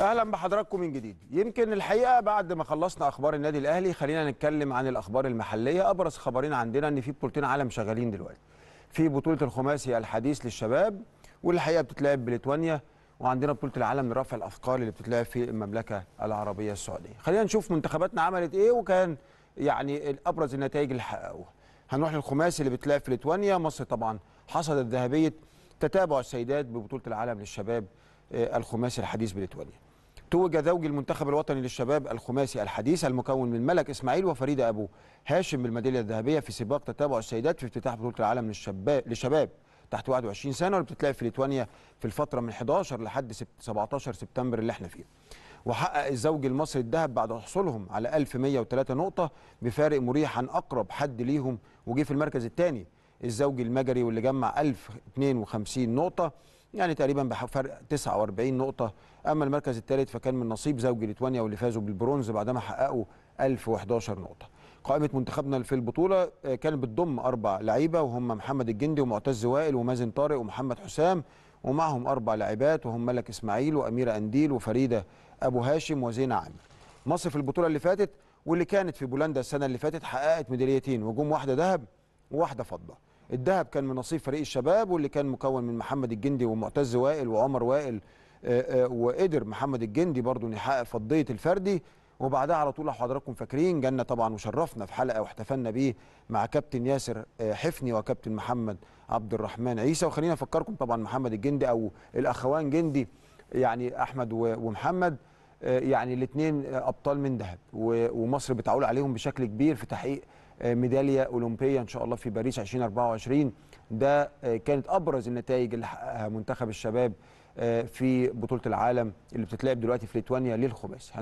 اهلا بحضراتكم من جديد يمكن الحقيقه بعد ما خلصنا اخبار النادي الاهلي خلينا نتكلم عن الاخبار المحليه ابرز خبرين عندنا ان في بطولتين عالم شغالين دلوقتي في بطوله الخماسي الحديث للشباب والحقيقه بتتلعب بليتوانيا وعندنا بطوله العالم لرفع الاثقال اللي بتتلعب في المملكه العربيه السعوديه خلينا نشوف منتخباتنا عملت ايه وكان يعني ابرز النتائج اللي حققوها هنروح للخماسي اللي بتلعب في ليتوانيا مصر طبعا حصدت ذهبيه تتابع السيدات ببطوله العالم للشباب آه، الخماسي الحديث بليتوانيا توج زوج المنتخب الوطني للشباب الخماسي الحديث المكون من ملك اسماعيل وفريده ابو هاشم بالميداليه الذهبيه في سباق تتابع السيدات في افتتاح بطوله العالم للشباب للشباب تحت 21 سنه واللي بتتلعب في ليتوانيا في الفتره من 11 لحد 17 سبتمبر اللي احنا فيه. وحقق الزوج المصري الذهب بعد حصولهم على 1103 نقطه بفارق مريح عن اقرب حد ليهم وجه في المركز الثاني الزوج المجري واللي جمع 1052 نقطه يعني تقريبا بفرق 49 نقطه اما المركز الثالث فكان من نصيب زوج ليتوانيا واللي فازوا بالبرونز بعدما حققوا 1011 نقطه قائمه منتخبنا في البطوله آه، كانت بتضم اربع لعيبه وهم محمد الجندي ومعتز وائل ومازن طارق ومحمد حسام ومعهم اربع لاعبات وهم ملك اسماعيل واميره انديل وفريده ابو هاشم وزينه عامر مصر في البطوله اللي فاتت واللي كانت في بولندا السنه اللي فاتت حققت ميداليتين وجوم واحده ذهب وواحده فضه الذهب كان من نصيب فريق الشباب واللي كان مكون من محمد الجندي ومعتز وائل وعمر وائل آه، آه، وقدر محمد الجندي برضه ان يحقق فضيه الفردي وبعدها على طول حضراتكم فاكرين جانا طبعا وشرفنا في حلقه واحتفلنا بيه مع كابتن ياسر آه، حفني وكابتن محمد عبد الرحمن عيسى وخلينا افكركم طبعا محمد الجندي او الاخوان جندي يعني احمد ومحمد آه، يعني الاثنين ابطال من ذهب ومصر بتعول عليهم بشكل كبير في تحقيق آه، ميداليه اولمبيه ان شاء الله في باريس 2024 ده آه، كانت ابرز النتائج اللي حققها منتخب الشباب في بطوله العالم اللي بتتلعب دلوقتي في ليتوانيا للخماس